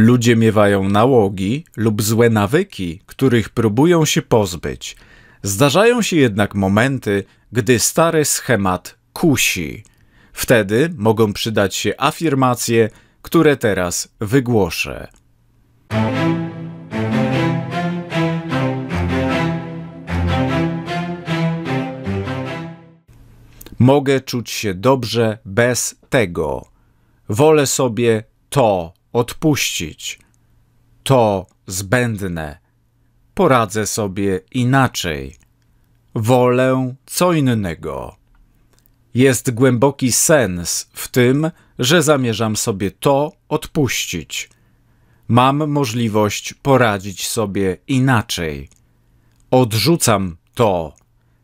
Ludzie miewają nałogi lub złe nawyki, których próbują się pozbyć. Zdarzają się jednak momenty, gdy stary schemat kusi. Wtedy mogą przydać się afirmacje, które teraz wygłoszę. Mogę czuć się dobrze bez tego. Wolę sobie to odpuścić. To zbędne. Poradzę sobie inaczej. Wolę co innego. Jest głęboki sens w tym, że zamierzam sobie to odpuścić. Mam możliwość poradzić sobie inaczej. Odrzucam to,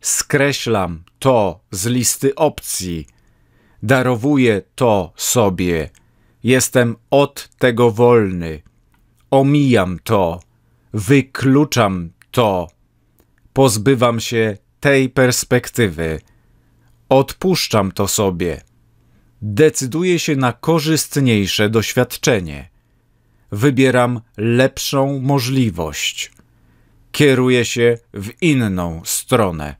skreślam to z listy opcji, darowuję to sobie Jestem od tego wolny. Omijam to, wykluczam to, pozbywam się tej perspektywy, odpuszczam to sobie. Decyduję się na korzystniejsze doświadczenie. Wybieram lepszą możliwość. Kieruję się w inną stronę.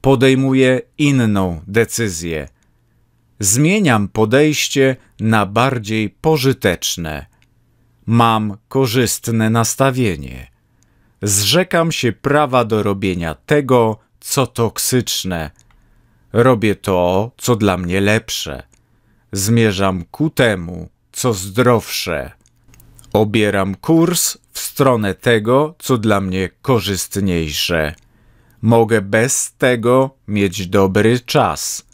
Podejmuję inną decyzję zmieniam podejście na bardziej pożyteczne. Mam korzystne nastawienie. Zrzekam się prawa do robienia tego, co toksyczne. Robię to, co dla mnie lepsze. Zmierzam ku temu, co zdrowsze. Obieram kurs w stronę tego, co dla mnie korzystniejsze. Mogę bez tego mieć dobry czas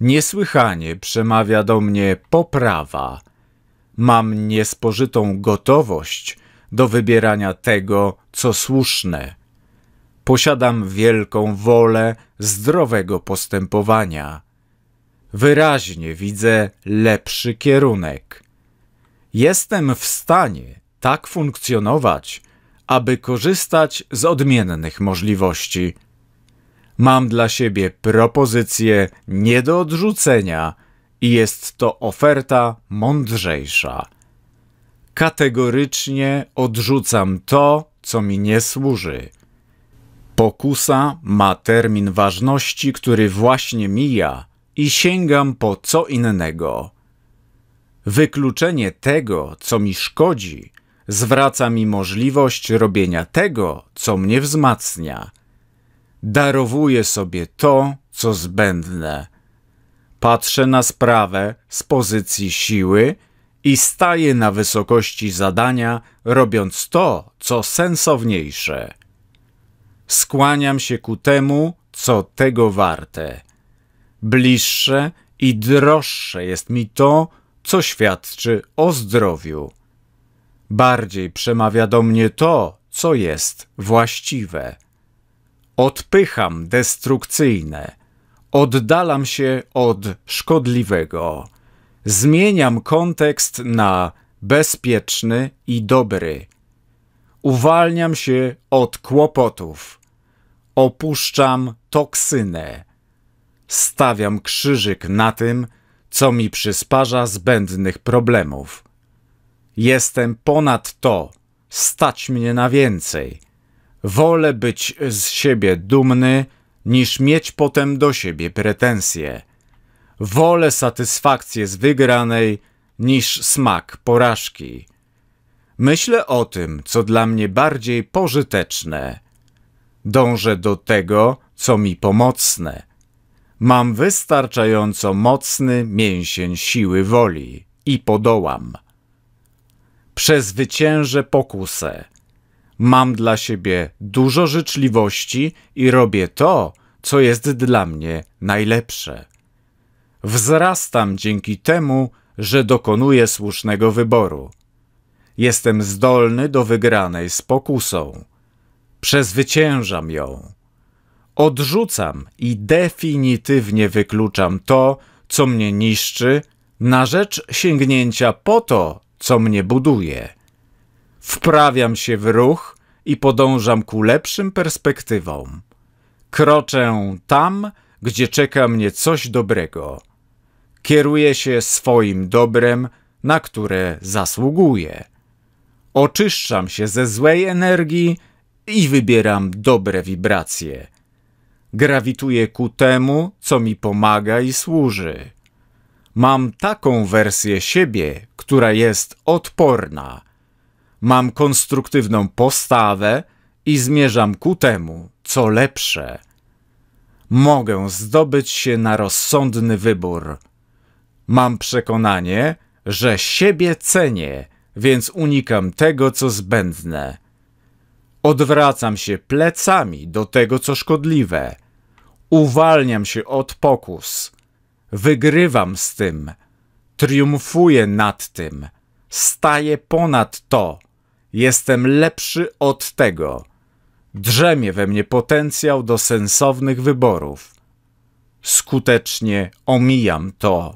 Niesłychanie przemawia do mnie poprawa. Mam niespożytą gotowość do wybierania tego, co słuszne. Posiadam wielką wolę zdrowego postępowania. Wyraźnie widzę lepszy kierunek. Jestem w stanie tak funkcjonować, aby korzystać z odmiennych możliwości. Mam dla siebie propozycję nie do odrzucenia i jest to oferta mądrzejsza. Kategorycznie odrzucam to, co mi nie służy. Pokusa ma termin ważności, który właśnie mija i sięgam po co innego. Wykluczenie tego, co mi szkodzi, zwraca mi możliwość robienia tego, co mnie wzmacnia darowuję sobie to, co zbędne. Patrzę na sprawę z pozycji siły i staję na wysokości zadania, robiąc to, co sensowniejsze. Skłaniam się ku temu, co tego warte. Bliższe i droższe jest mi to, co świadczy o zdrowiu. Bardziej przemawia do mnie to, co jest właściwe. Odpycham destrukcyjne, oddalam się od szkodliwego, zmieniam kontekst na bezpieczny i dobry. Uwalniam się od kłopotów, opuszczam toksynę, stawiam krzyżyk na tym, co mi przysparza zbędnych problemów. Jestem ponad to, stać mnie na więcej – Wolę być z siebie dumny, niż mieć potem do siebie pretensje. Wolę satysfakcję z wygranej, niż smak porażki. Myślę o tym, co dla mnie bardziej pożyteczne. Dążę do tego, co mi pomocne. Mam wystarczająco mocny mięsień siły woli i podołam. Przezwyciężę pokusę Mam dla siebie dużo życzliwości i robię to, co jest dla mnie najlepsze. Wzrastam dzięki temu, że dokonuję słusznego wyboru. Jestem zdolny do wygranej z pokusą. Przezwyciężam ją. Odrzucam i definitywnie wykluczam to, co mnie niszczy, na rzecz sięgnięcia po to, co mnie buduje wprawiam się w ruch i podążam ku lepszym perspektywom. Kroczę tam, gdzie czeka mnie coś dobrego. Kieruję się swoim dobrem, na które zasługuję. Oczyszczam się ze złej energii i wybieram dobre wibracje. Grawituję ku temu, co mi pomaga i służy. Mam taką wersję siebie, która jest odporna Mam konstruktywną postawę i zmierzam ku temu, co lepsze. Mogę zdobyć się na rozsądny wybór. Mam przekonanie, że siebie cenię, więc unikam tego, co zbędne. Odwracam się plecami do tego, co szkodliwe. Uwalniam się od pokus. Wygrywam z tym. Triumfuję nad tym. Staję ponad to. Jestem lepszy od tego. Drzemie we mnie potencjał do sensownych wyborów. Skutecznie omijam to.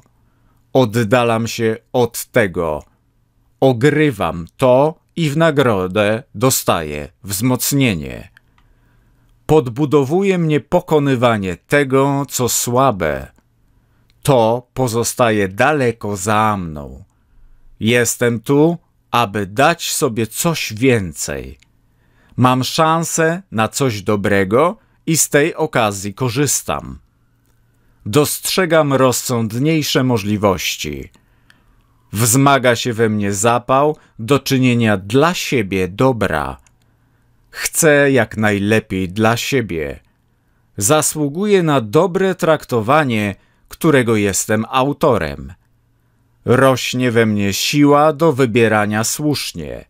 Oddalam się od tego. Ogrywam to i w nagrodę dostaję wzmocnienie. Podbudowuje mnie pokonywanie tego, co słabe. To pozostaje daleko za mną. Jestem tu, aby dać sobie coś więcej. Mam szansę na coś dobrego i z tej okazji korzystam. Dostrzegam rozsądniejsze możliwości. Wzmaga się we mnie zapał do czynienia dla siebie dobra. Chcę jak najlepiej dla siebie. Zasługuję na dobre traktowanie, którego jestem autorem rośnie we mnie siła do wybierania słusznie.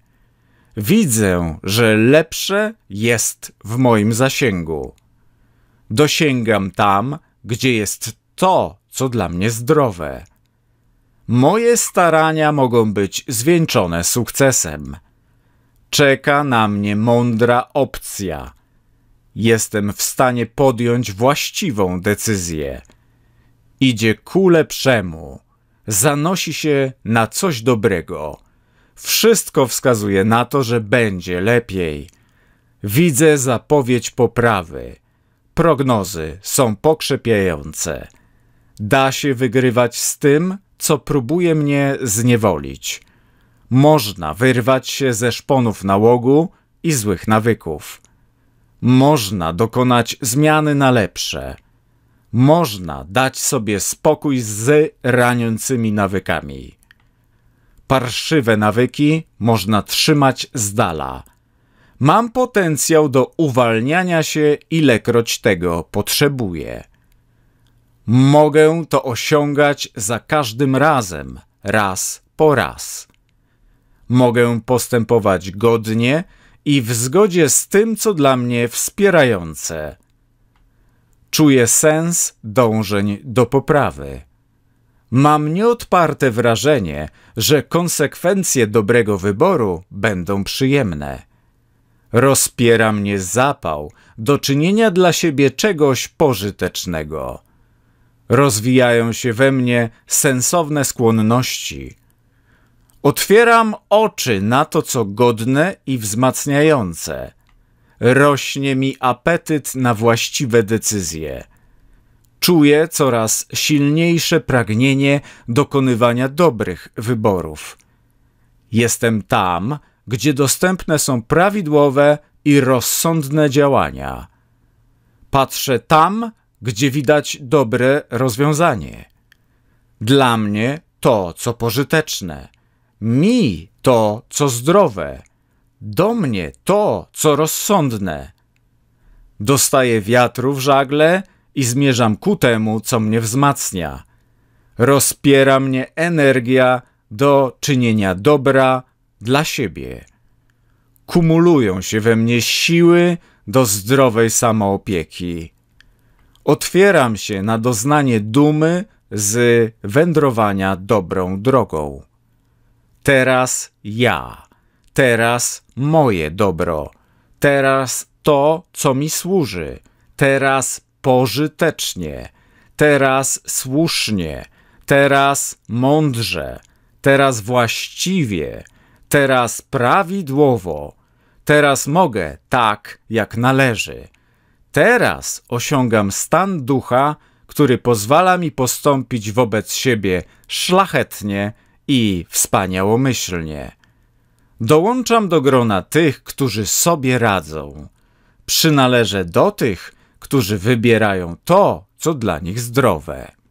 Widzę, że lepsze jest w moim zasięgu. Dosięgam tam, gdzie jest to, co dla mnie zdrowe. Moje starania mogą być zwieńczone sukcesem. Czeka na mnie mądra opcja. Jestem w stanie podjąć właściwą decyzję. Idzie ku lepszemu zanosi się na coś dobrego. Wszystko wskazuje na to, że będzie lepiej. Widzę zapowiedź poprawy. Prognozy są pokrzepiające. Da się wygrywać z tym, co próbuje mnie zniewolić. Można wyrwać się ze szponów nałogu i złych nawyków. Można dokonać zmiany na lepsze można dać sobie spokój z raniącymi nawykami. Parszywe nawyki można trzymać z dala. Mam potencjał do uwalniania się, ilekroć tego potrzebuję. Mogę to osiągać za każdym razem, raz po raz. Mogę postępować godnie i w zgodzie z tym, co dla mnie wspierające. Czuję sens dążeń do poprawy. Mam nieodparte wrażenie, że konsekwencje dobrego wyboru będą przyjemne. Rozpiera mnie zapał do czynienia dla siebie czegoś pożytecznego. Rozwijają się we mnie sensowne skłonności. Otwieram oczy na to, co godne i wzmacniające rośnie mi apetyt na właściwe decyzje. Czuję coraz silniejsze pragnienie dokonywania dobrych wyborów. Jestem tam, gdzie dostępne są prawidłowe i rozsądne działania. Patrzę tam, gdzie widać dobre rozwiązanie. Dla mnie to, co pożyteczne, mi to, co zdrowe do mnie to, co rozsądne. Dostaję wiatru w żagle i zmierzam ku temu, co mnie wzmacnia. Rozpiera mnie energia do czynienia dobra dla siebie. Kumulują się we mnie siły do zdrowej samoopieki. Otwieram się na doznanie dumy z wędrowania dobrą drogą. Teraz ja teraz moje dobro, teraz to, co mi służy, teraz pożytecznie, teraz słusznie, teraz mądrze, teraz właściwie, teraz prawidłowo, teraz mogę tak, jak należy. Teraz osiągam stan ducha, który pozwala mi postąpić wobec siebie szlachetnie i wspaniałomyślnie. Dołączam do grona tych, którzy sobie radzą. Przynależę do tych, którzy wybierają to, co dla nich zdrowe.